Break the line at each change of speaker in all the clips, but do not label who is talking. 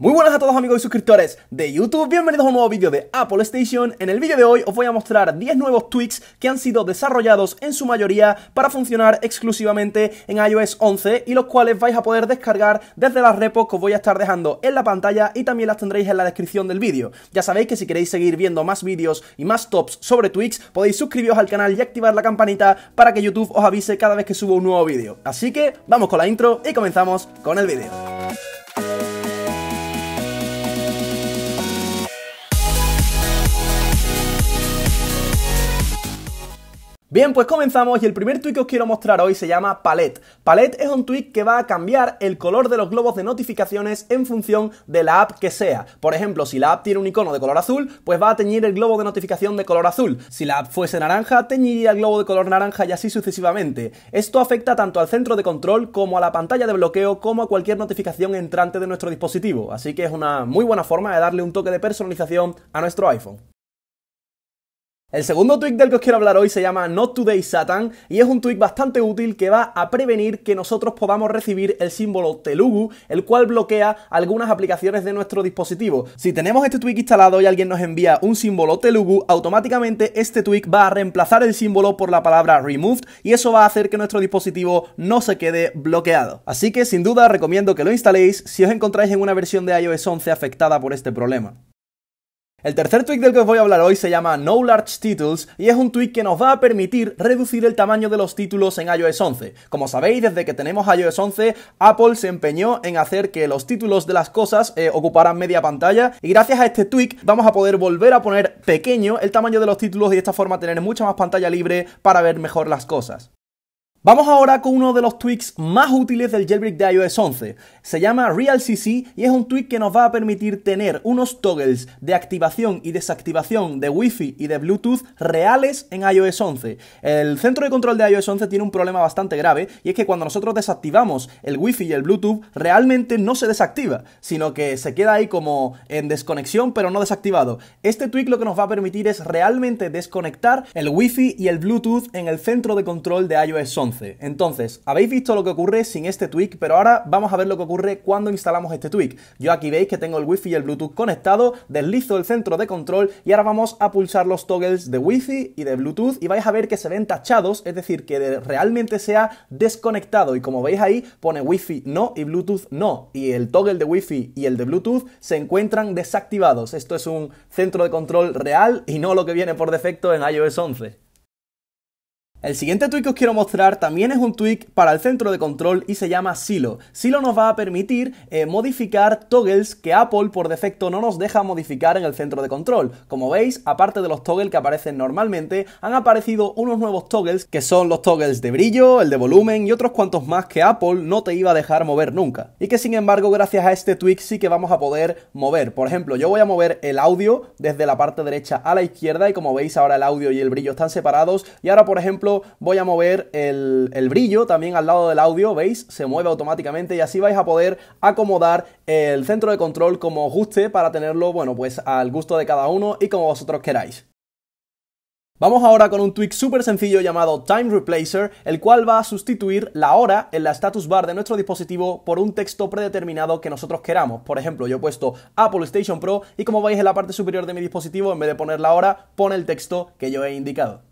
Muy buenas a todos amigos y suscriptores de YouTube, bienvenidos a un nuevo vídeo de Apple Station. En el vídeo de hoy os voy a mostrar 10 nuevos tweaks que han sido desarrollados en su mayoría para funcionar exclusivamente en iOS 11 y los cuales vais a poder descargar desde las repos que os voy a estar dejando en la pantalla y también las tendréis en la descripción del vídeo. Ya sabéis que si queréis seguir viendo más vídeos y más tops sobre tweaks podéis suscribiros al canal y activar la campanita para que YouTube os avise cada vez que subo un nuevo vídeo. Así que vamos con la intro y comenzamos con el vídeo. Bien, pues comenzamos y el primer tweet que os quiero mostrar hoy se llama Palette. Palette es un tweet que va a cambiar el color de los globos de notificaciones en función de la app que sea. Por ejemplo, si la app tiene un icono de color azul, pues va a teñir el globo de notificación de color azul. Si la app fuese naranja, teñiría el globo de color naranja y así sucesivamente. Esto afecta tanto al centro de control como a la pantalla de bloqueo como a cualquier notificación entrante de nuestro dispositivo. Así que es una muy buena forma de darle un toque de personalización a nuestro iPhone. El segundo tweak del que os quiero hablar hoy se llama Not Today Satan y es un tweak bastante útil que va a prevenir que nosotros podamos recibir el símbolo Telugu, el cual bloquea algunas aplicaciones de nuestro dispositivo. Si tenemos este tweak instalado y alguien nos envía un símbolo Telugu, automáticamente este tweak va a reemplazar el símbolo por la palabra removed y eso va a hacer que nuestro dispositivo no se quede bloqueado. Así que sin duda recomiendo que lo instaléis si os encontráis en una versión de iOS 11 afectada por este problema. El tercer tweak del que os voy a hablar hoy se llama No Large Titles y es un tweak que nos va a permitir reducir el tamaño de los títulos en iOS 11. Como sabéis, desde que tenemos iOS 11, Apple se empeñó en hacer que los títulos de las cosas eh, ocuparan media pantalla y gracias a este tweak vamos a poder volver a poner pequeño el tamaño de los títulos y de esta forma tener mucha más pantalla libre para ver mejor las cosas. Vamos ahora con uno de los tweaks más útiles del jailbreak de iOS 11. Se llama RealCC y es un tweak que nos va a permitir tener unos toggles de activación y desactivación de Wi-Fi y de Bluetooth reales en iOS 11. El centro de control de iOS 11 tiene un problema bastante grave y es que cuando nosotros desactivamos el Wi-Fi y el Bluetooth realmente no se desactiva, sino que se queda ahí como en desconexión pero no desactivado. Este tweak lo que nos va a permitir es realmente desconectar el Wi-Fi y el Bluetooth en el centro de control de iOS 11. Entonces, habéis visto lo que ocurre sin este tweak, pero ahora vamos a ver lo que ocurre cuando instalamos este tweak. Yo aquí veis que tengo el Wi-Fi y el Bluetooth conectados. deslizo el centro de control y ahora vamos a pulsar los toggles de Wi-Fi y de Bluetooth y vais a ver que se ven tachados, es decir, que realmente sea desconectado y como veis ahí pone Wi-Fi no y Bluetooth no y el toggle de Wi-Fi y el de Bluetooth se encuentran desactivados. Esto es un centro de control real y no lo que viene por defecto en iOS 11. El siguiente tweak que os quiero mostrar también es un tweak para el centro de control y se llama Silo. Silo nos va a permitir eh, modificar toggles que Apple por defecto no nos deja modificar en el centro de control. Como veis, aparte de los toggles que aparecen normalmente, han aparecido unos nuevos toggles que son los toggles de brillo, el de volumen y otros cuantos más que Apple no te iba a dejar mover nunca. Y que sin embargo, gracias a este tweak sí que vamos a poder mover. Por ejemplo, yo voy a mover el audio desde la parte derecha a la izquierda y como veis ahora el audio y el brillo están separados y ahora por ejemplo voy a mover el, brillo también al lado del audio, ¿veis? Se mueve automáticamente y así vais a poder acomodar el centro de control como os guste para tenerlo, bueno, pues al gusto de cada uno y como vosotros queráis. Vamos ahora con un tweak súper sencillo llamado Time Replacer, el cual va a sustituir la hora en la status bar de nuestro dispositivo por un texto predeterminado que nosotros queramos. Por ejemplo, yo he puesto Apple Station Pro y como veis en la parte superior de mi dispositivo, en vez de poner la hora, pone el texto que yo he indicado.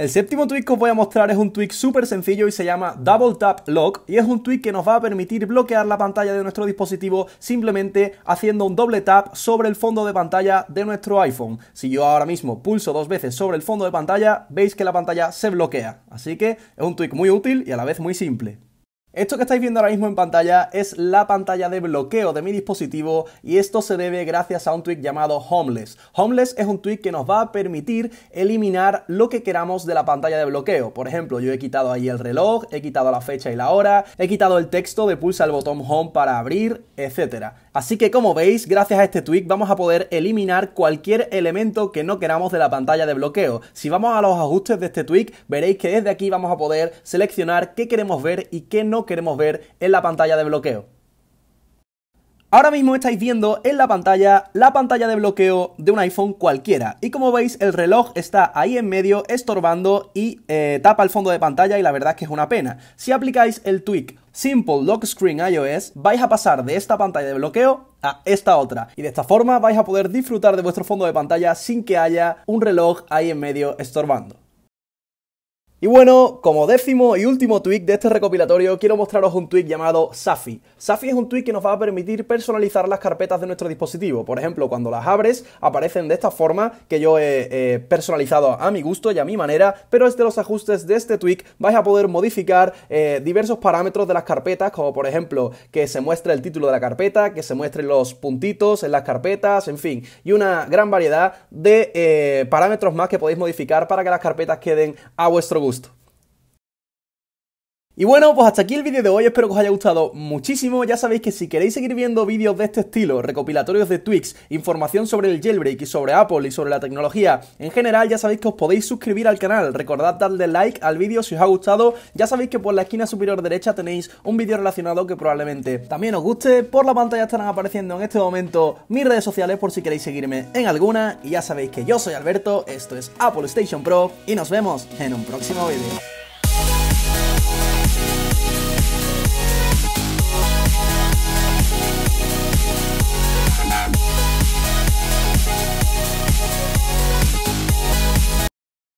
El séptimo tweak que os voy a mostrar es un tweak súper sencillo y se llama Double Tap Lock y es un tweak que nos va a permitir bloquear la pantalla de nuestro dispositivo simplemente haciendo un doble tap sobre el fondo de pantalla de nuestro iPhone. Si yo ahora mismo pulso dos veces sobre el fondo de pantalla, veis que la pantalla se bloquea. Así que es un tweak muy útil y a la vez muy simple. Esto que estáis viendo ahora mismo en pantalla es la pantalla de bloqueo de mi dispositivo y esto se debe gracias a un tweak llamado Homeless. Homeless es un tweak que nos va a permitir eliminar lo que queramos de la pantalla de bloqueo. Por ejemplo, yo he quitado ahí el reloj, he quitado la fecha y la hora, he quitado el texto de pulsa el botón Home para abrir, etcétera. Así que como veis, gracias a este tweak vamos a poder eliminar cualquier elemento que no queramos de la pantalla de bloqueo. Si vamos a los ajustes de este tweak, veréis que desde aquí vamos a poder seleccionar qué queremos ver y qué no queremos ver en la pantalla de bloqueo. Ahora mismo estáis viendo en la pantalla la pantalla de bloqueo de un iPhone cualquiera y como veis el reloj está ahí en medio estorbando y eh, tapa el fondo de pantalla y la verdad es que es una pena. Si aplicáis el tweak Simple Lock Screen iOS, vais a pasar de esta pantalla de bloqueo a esta otra. Y de esta forma vais a poder disfrutar de vuestro fondo de pantalla sin que haya un reloj ahí en medio estorbando. Y bueno, como décimo y último tweak de este recopilatorio, quiero mostraros un tweak llamado Safi. Safi es un tweak que nos va a permitir personalizar las carpetas de nuestro dispositivo. Por ejemplo, cuando las abres, aparecen de esta forma que yo he personalizado a mi gusto y a mi manera, pero desde los ajustes de este tweak vais a poder modificar eh, diversos parámetros de las carpetas, como por ejemplo que se muestre el título de la carpeta, que se muestren los puntitos en las carpetas, en fin, y una gran variedad de eh, parámetros más que podéis modificar para que las carpetas queden a vuestro gusto. Prost! Y bueno, pues hasta aquí el vídeo de hoy, espero que os haya gustado muchísimo. Ya sabéis que si queréis seguir viendo vídeos de este estilo, recopilatorios de Twix, información sobre el jailbreak y sobre Apple y sobre la tecnología en general, ya sabéis que os podéis suscribir al canal. Recordad darle like al vídeo si os ha gustado. Ya sabéis que por la esquina superior derecha tenéis un vídeo relacionado que probablemente también os guste. Por la pantalla estarán apareciendo en este momento mis redes sociales por si queréis seguirme en alguna. Y ya sabéis que yo soy Alberto, esto es Apple Station Pro y nos vemos en un próximo vídeo.